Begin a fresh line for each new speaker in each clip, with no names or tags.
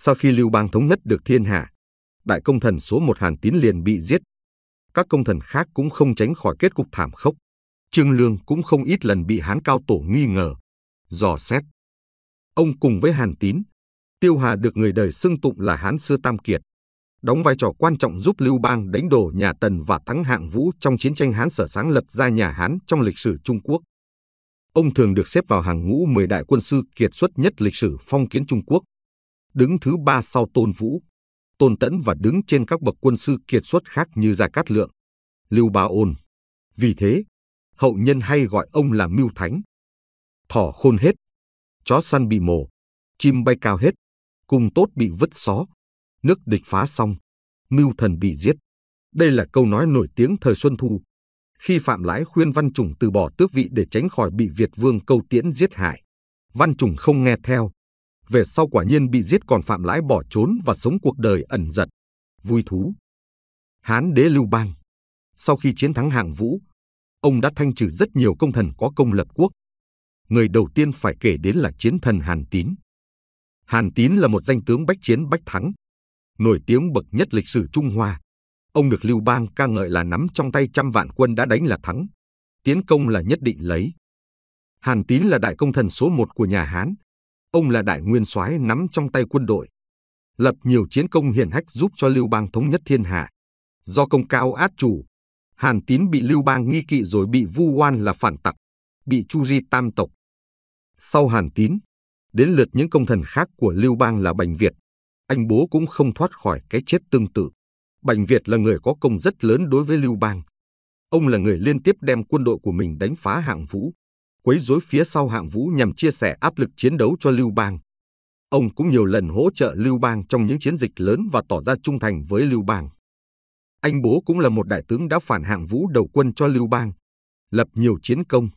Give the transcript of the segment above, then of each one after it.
Sau khi Lưu Bang thống nhất được thiên hạ, đại công thần số một Hàn Tín liền bị giết. Các công thần khác cũng không tránh khỏi kết cục thảm khốc. Trương Lương cũng không ít lần bị Hán Cao Tổ nghi ngờ, dò xét. Ông cùng với Hàn Tín, Tiêu Hà được người đời xưng tụng là Hán xưa Tam Kiệt, đóng vai trò quan trọng giúp Lưu Bang đánh đổ nhà Tần và thắng hạng Vũ trong chiến tranh Hán sở sáng lập ra nhà Hán trong lịch sử Trung Quốc. Ông thường được xếp vào hàng ngũ 10 đại quân sư kiệt xuất nhất lịch sử phong kiến Trung Quốc đứng thứ ba sau Tôn Vũ, Tôn Tẫn và đứng trên các bậc quân sư kiệt xuất khác như Gia Cát Lượng, Lưu Ba Ôn. Vì thế, hậu nhân hay gọi ông là Mưu Thánh. Thỏ khôn hết, chó săn bị mổ, chim bay cao hết, cung tốt bị vứt xó, nước địch phá xong, mưu thần bị giết. Đây là câu nói nổi tiếng thời Xuân Thu, khi Phạm Lãi khuyên Văn Trùng từ bỏ tước vị để tránh khỏi bị Việt Vương câu tiễn giết hại. Văn Trùng không nghe theo, về sau quả nhiên bị giết còn phạm lãi bỏ trốn và sống cuộc đời ẩn giật, vui thú. Hán đế Lưu Bang Sau khi chiến thắng hạng vũ, ông đã thanh trừ rất nhiều công thần có công lập quốc. Người đầu tiên phải kể đến là chiến thần Hàn Tín. Hàn Tín là một danh tướng bách chiến bách thắng, nổi tiếng bậc nhất lịch sử Trung Hoa. Ông được Lưu Bang ca ngợi là nắm trong tay trăm vạn quân đã đánh là thắng, tiến công là nhất định lấy. Hàn Tín là đại công thần số một của nhà Hán, ông là đại nguyên soái nắm trong tay quân đội, lập nhiều chiến công hiển hách giúp cho Lưu Bang thống nhất thiên hạ. Do công cao át chủ, Hàn Tín bị Lưu Bang nghi kỵ rồi bị vu oan là phản tặc, bị Chu Di tam tộc. Sau Hàn Tín, đến lượt những công thần khác của Lưu Bang là Bành Việt, anh bố cũng không thoát khỏi cái chết tương tự. Bành Việt là người có công rất lớn đối với Lưu Bang. Ông là người liên tiếp đem quân đội của mình đánh phá hạng vũ, quấy rối phía sau hạng vũ nhằm chia sẻ áp lực chiến đấu cho Lưu Bang. Ông cũng nhiều lần hỗ trợ Lưu Bang trong những chiến dịch lớn và tỏ ra trung thành với Lưu Bang. Anh bố cũng là một đại tướng đã phản hạng vũ đầu quân cho Lưu Bang, lập nhiều chiến công,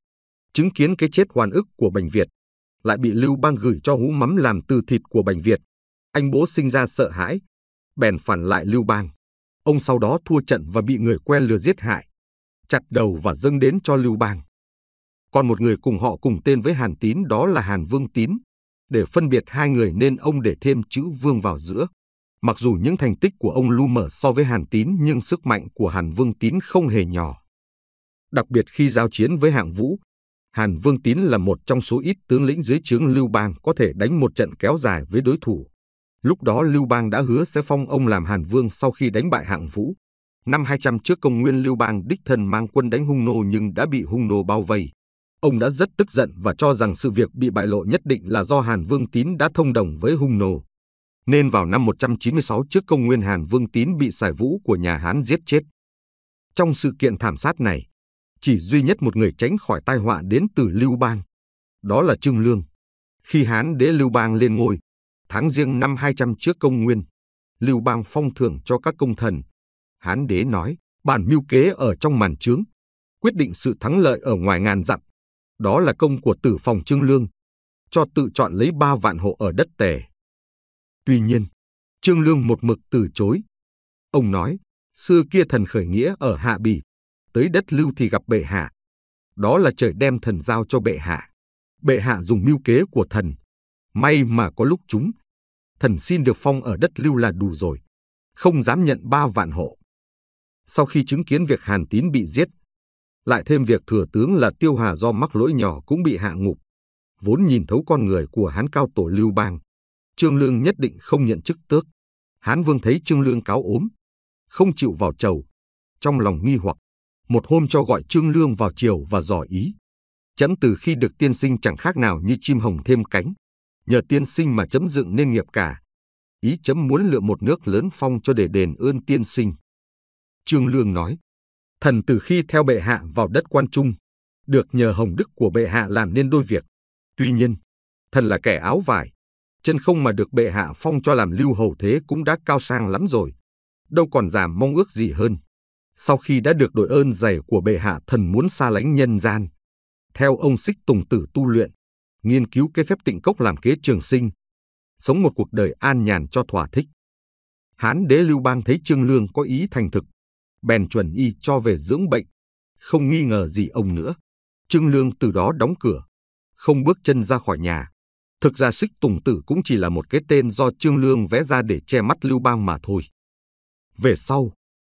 chứng kiến cái chết hoàn ức của Bành Việt, lại bị Lưu Bang gửi cho hũ mắm làm từ thịt của Bành Việt. Anh bố sinh ra sợ hãi, bèn phản lại Lưu Bang. Ông sau đó thua trận và bị người quen lừa giết hại, chặt đầu và dâng đến cho Lưu Bang còn một người cùng họ cùng tên với Hàn Tín đó là Hàn Vương Tín. Để phân biệt hai người nên ông để thêm chữ Vương vào giữa. Mặc dù những thành tích của ông lu mở so với Hàn Tín nhưng sức mạnh của Hàn Vương Tín không hề nhỏ. Đặc biệt khi giao chiến với hạng vũ, Hàn Vương Tín là một trong số ít tướng lĩnh dưới trướng Lưu Bang có thể đánh một trận kéo dài với đối thủ. Lúc đó Lưu Bang đã hứa sẽ phong ông làm Hàn Vương sau khi đánh bại hạng vũ. Năm 200 trước công nguyên Lưu Bang đích thân mang quân đánh Hung Nô nhưng đã bị Hung Nô bao vây. Ông đã rất tức giận và cho rằng sự việc bị bại lộ nhất định là do Hàn Vương Tín đã thông đồng với Hung Nô. Nên vào năm 196 trước công nguyên Hàn Vương Tín bị xài vũ của nhà Hán giết chết. Trong sự kiện thảm sát này, chỉ duy nhất một người tránh khỏi tai họa đến từ Lưu Bang. Đó là Trương Lương. Khi Hán đế Lưu Bang lên ngôi, tháng riêng năm 200 trước công nguyên, Lưu Bang phong thưởng cho các công thần. Hán đế nói, bản mưu kế ở trong màn trướng, quyết định sự thắng lợi ở ngoài ngàn dặm đó là công của tử phòng Trương Lương, cho tự chọn lấy ba vạn hộ ở đất Tề. Tuy nhiên, Trương Lương một mực từ chối. Ông nói, xưa kia thần khởi nghĩa ở Hạ bì tới đất Lưu thì gặp bệ hạ. Đó là trời đem thần giao cho bệ hạ. Bệ hạ dùng mưu kế của thần. May mà có lúc chúng. Thần xin được phong ở đất Lưu là đủ rồi. Không dám nhận ba vạn hộ. Sau khi chứng kiến việc Hàn Tín bị giết, lại thêm việc thừa tướng là Tiêu Hà do mắc lỗi nhỏ cũng bị hạ ngục. Vốn nhìn thấu con người của Hán Cao Tổ Lưu Bang, Trương Lương nhất định không nhận chức tước. Hán Vương thấy Trương Lương cáo ốm, không chịu vào chầu, trong lòng nghi hoặc. Một hôm cho gọi Trương Lương vào chiều và dò ý. Chấm từ khi được tiên sinh chẳng khác nào như chim hồng thêm cánh. Nhờ tiên sinh mà chấm dựng nên nghiệp cả. Ý chấm muốn lựa một nước lớn phong cho để đền ơn tiên sinh. Trương Lương nói, Thần từ khi theo bệ hạ vào đất quan trung, được nhờ hồng đức của bệ hạ làm nên đôi việc. Tuy nhiên, thần là kẻ áo vải, chân không mà được bệ hạ phong cho làm lưu hầu thế cũng đã cao sang lắm rồi. Đâu còn giảm mong ước gì hơn. Sau khi đã được đội ơn dày của bệ hạ thần muốn xa lánh nhân gian. Theo ông Xích Tùng Tử tu luyện, nghiên cứu cái phép tịnh cốc làm kế trường sinh, sống một cuộc đời an nhàn cho thỏa thích. Hán đế Lưu Bang thấy Trương Lương có ý thành thực bèn chuẩn y cho về dưỡng bệnh. Không nghi ngờ gì ông nữa. Trương Lương từ đó đóng cửa, không bước chân ra khỏi nhà. Thực ra xích tùng tử cũng chỉ là một cái tên do Trương Lương vẽ ra để che mắt Lưu Bang mà thôi. Về sau,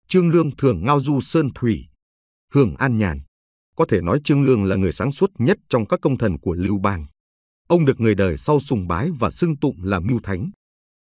Trương Lương thường ngao du sơn thủy, hưởng an nhàn. Có thể nói Trương Lương là người sáng suốt nhất trong các công thần của Lưu Bang. Ông được người đời sau sùng bái và xưng tụng là mưu thánh.